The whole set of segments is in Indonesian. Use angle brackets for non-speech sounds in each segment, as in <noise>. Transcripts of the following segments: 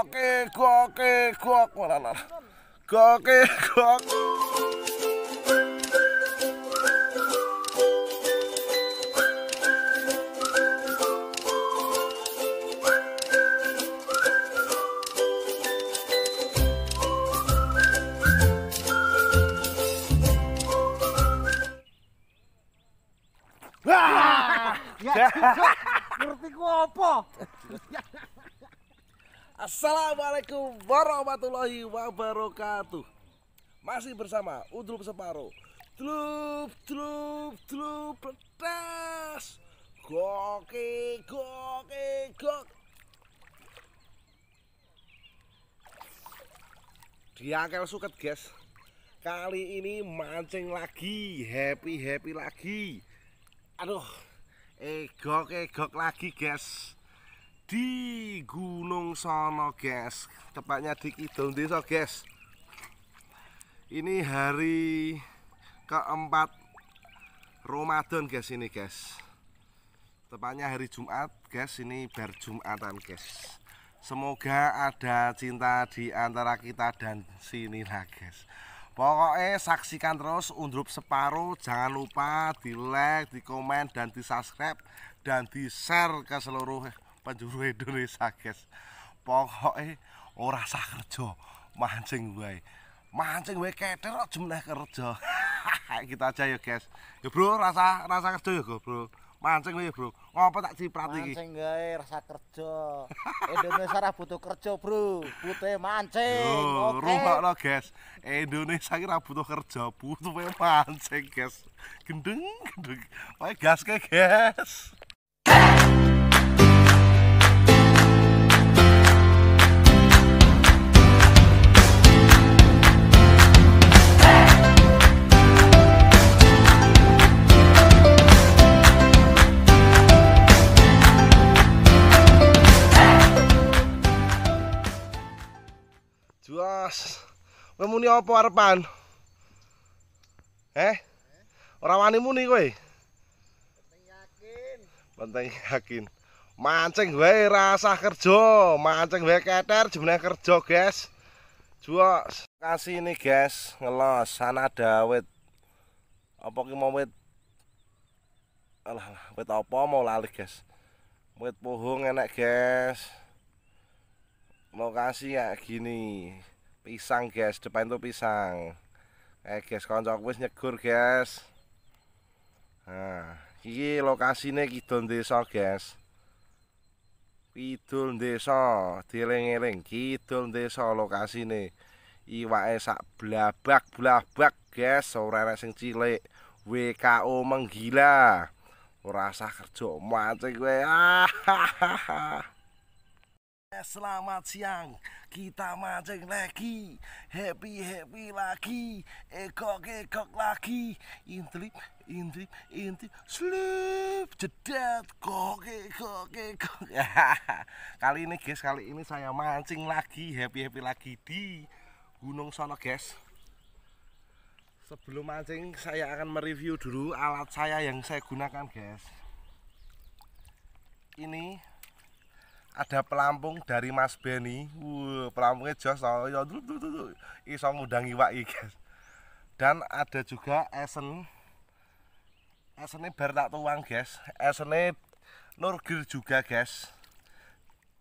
Oke, gua oke, gua la Gua oke, gua. Wah! Ya, <laughs> ngerti ku apa? Assalamualaikum warahmatullahi wabarakatuh Masih bersama Udrup Separo Tlup, tlup, tlup, pedas Goke, goke, gok Diangkel suket guys Kali ini mancing lagi Happy-happy lagi Aduh Egok-egok eh, lagi guys di Gunung Sono guys tepatnya di Kidul Desa guys ini hari keempat Ramadan guys ini guys tepatnya hari Jumat guys ini berjumatan guys semoga ada cinta di antara kita dan sini lah guys pokoknya saksikan terus undrup separuh jangan lupa di like, di komen, dan di subscribe dan di share ke seluruh penjuru Indonesia guys pokoknya ora sah kerja mancing gue mancing gue keder kok jumlah kerja kita <laughs> aja ya guys ya bro rasa rasa kerja ya bro mancing gue bro ngapa tak ciprat lagi mancing gue rasa kerja <laughs> Indonesia rah butuh kerja bro butuh mancing oke okay. rumah lo guys Indonesia kira butuh kerja butuh mancing guys gendeng gendeng oke gas ke guys Kowe muni apa arepan? Eh? Orang wani muni kowe. Penting yakin. Penting yakin. Mancing wae rasa kerja, mancing wae keter jumlah kerja, guys. Jual kasih ini, guys, ngelos sana ada wit. Apa ki mau wit? Alah, wit apa mau lali, guys. Wit pohong enak, guys. kasih ya gini. pisang guys depan itu pisang eh guys koncok wis nyegur guys nah ini lokasinya kidul desa guys kidul desa dileng-eleng kidul desa lokasinya iwae sak blabak blabak guys sore sing cilik WKO menggila rasa kerja macek gue <laughs> Eh, selamat siang, kita mancing lagi, happy happy lagi, ekok ekok lagi, intrip intrip intrip, sleep jedet, kok ekok ekok. <laughs> kali ini guys, kali ini saya mancing lagi, happy happy lagi di Gunung Sono guys. Sebelum mancing, saya akan mereview dulu alat saya yang saya gunakan guys. Ini ada pelampung dari Mas Beni. Wuh, pelampungnya jos oh, ya dulu dulu dulu iso ngundang iwak guys. Dan ada juga esen esennya bar tak tuang guys. Esennya Nurgir juga guys.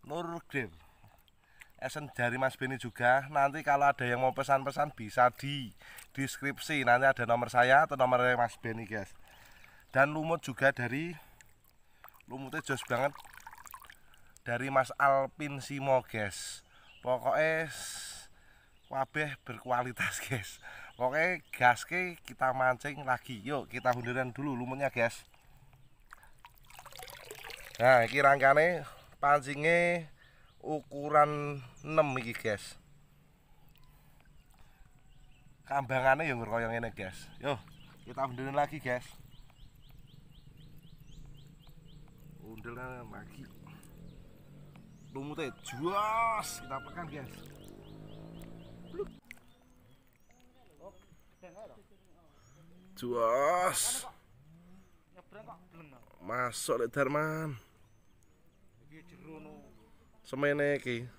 Nurgir. Esen dari Mas Beni juga. Nanti kalau ada yang mau pesan-pesan bisa di deskripsi. Nanti ada nomor saya atau nomor Mas Beni guys. Dan lumut juga dari lumutnya jos banget dari Mas Alpin Simoges pokoknya wabeh berkualitas <laughs> guys pokoknya gas ke kita mancing lagi yuk kita hunduran dulu lumutnya guys nah ini rangkane pancingnya ukuran 6 iki guys kambangannya yang koyong ini guys Yo, kita hunduran lagi guys hunduran lagi lumutnya juas kita pekan guys juas masuk lek Darman semene iki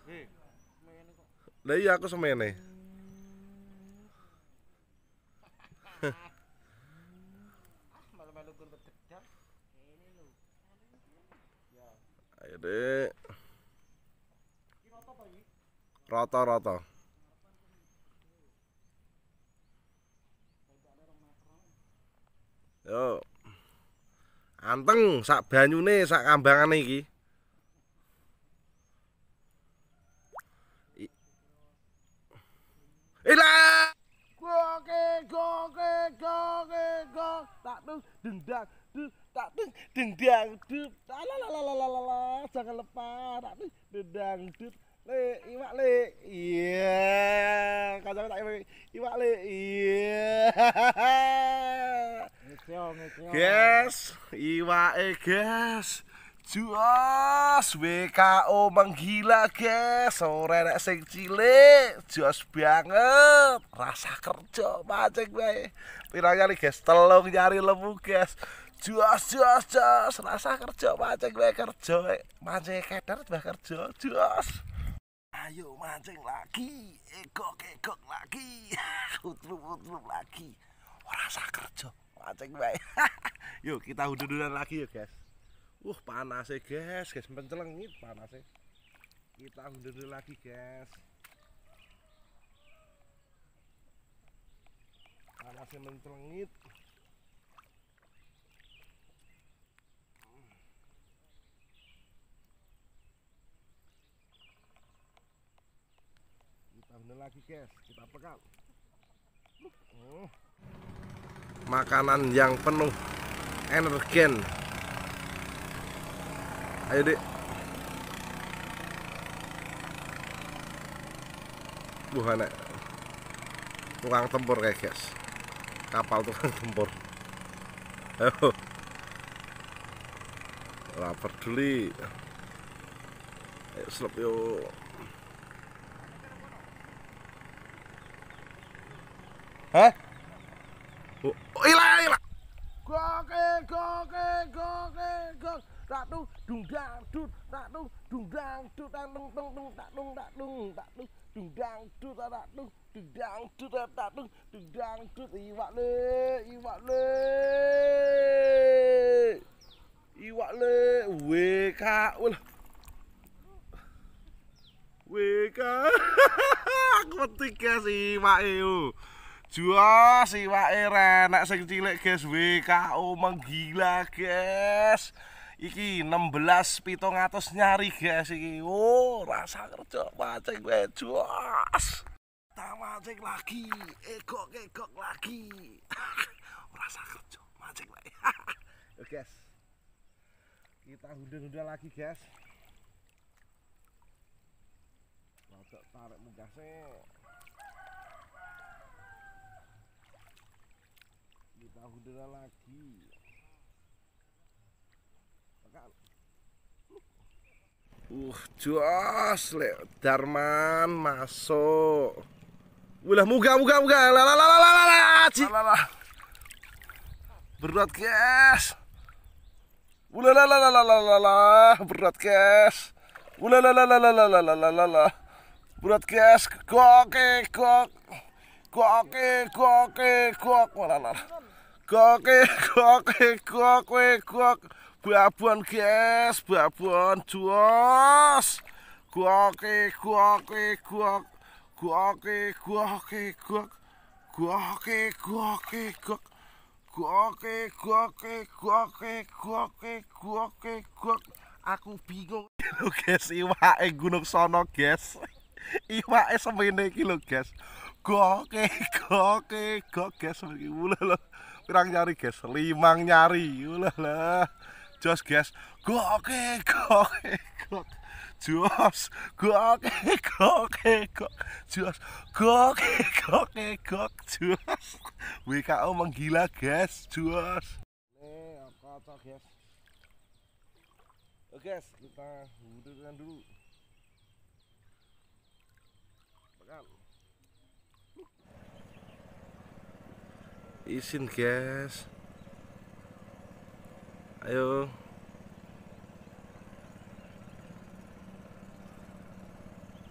lah iya aku semene <laughs> Ayo deh rata-rata yo anteng sak banyune sak kambangane iki ila goke goke goke go tak dus dendang tak dus dendang dup la la la la la jangan lepas tak dus dendang dup le iwak le iya kacang tak iwak iwak le iya guys iwak e guys Jus WKO menggila guys sore nek sing cilik jos banget rasa kerja macek wae pirangnya nih guys telung nyari lemu guys joss, joss, jos, rasa kerja, macek, gue kerja, macek, keder, gue kerja, jos. Ayo mancing lagi, ekok ekok lagi, <laughs> utlum-utlum lagi. Rasa kerja mancing baik. <laughs> yuk kita ududuran lagi ya guys. Uh panas ya guys, guys pencelengit panas ya. Kita ududuran lagi guys. Panasnya mencelengit. lagi guys kita pegang oh. makanan yang penuh energen ayo dek Wah, anak tukang tempur kayak guys kapal tukang tempur <laughs> ayo lapar dulu ayo selap yuk hả ý là ý là có cái có cái có cái có đã đúng trùng trang chút đã đúng trùng trang chút đang đúng đúng đúng đã đúng đã đúng đã đúng trùng trang chút đã đã đúng trùng trang chút đã đã đúng trùng trang chút ý vạn lê ý vạn lê ý vạn lê quê ca ôi là quê ca <laughs> con tình cái gì vậy Jos, iwake renek sing cilik guys, WKO menggila guys. Iki 16.700 nyari guys iki. Oh, rasa kerja pacek gue jos. Tama cek lagi, ekok kekok lagi. <laughs> rasa kerja macek lagi. <laughs> Yo guys. Kita hundur-hundur lagi guys. Lah tarik munggah sih. tahu dera lagi Makan. Uh, jos le Darman masuk. Ulah muka muka muka. La la la la la la. la. Berat, guys. Ulah la la la la la la la. Berat, guys. Ulah la la la la la la la la la la. Berat, guys. Kok kok kok kok kok kok. la la. Koke koke koke kok babon guys, babon duos. Koke koke kok koke koke kok koke koke kok koke aku bingung. Lho guys, iwake gunung sono guys. Iwake semene iki lho guys. Koke koke kok guys lo pirang nyari guys limang nyari lah jos guys goke goke goke jos goke goke goke jos goke goke goke jos WKO menggila guys jos eh apa cok guys oke guys kita hudutkan dulu makan isin guys ayo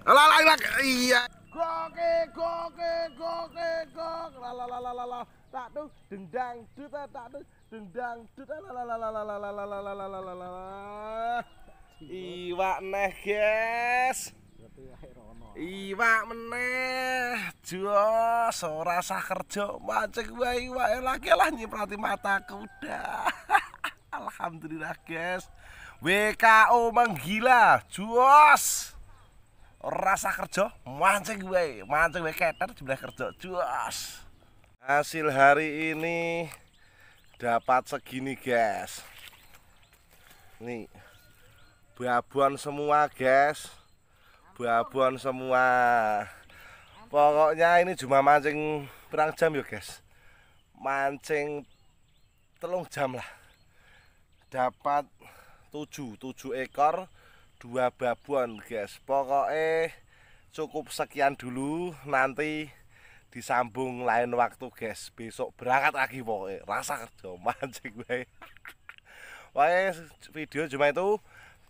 alah alah alah iya goke goke goke gok lalalalalalala tak tuh dendang duta tak tuh dendang duta lalalalalalalalalalalalala iwak neh guys iwak meneh jos ora sah kerja macek wae iwak ya lagi lah nyiprati mataku udah <laughs> alhamdulillah guys WKO menggila jos rasa kerja mancing gue mancing wae keter jumlah kerja jos hasil hari ini dapat segini guys nih babon semua guys babuan semua pokoknya ini cuma mancing perang jam ya guys mancing telung jam lah dapat 7 7 ekor dua babuan guys pokoknya cukup sekian dulu nanti disambung lain waktu guys besok berangkat lagi pokoknya rasa kerja mancing baik <laughs> video cuma itu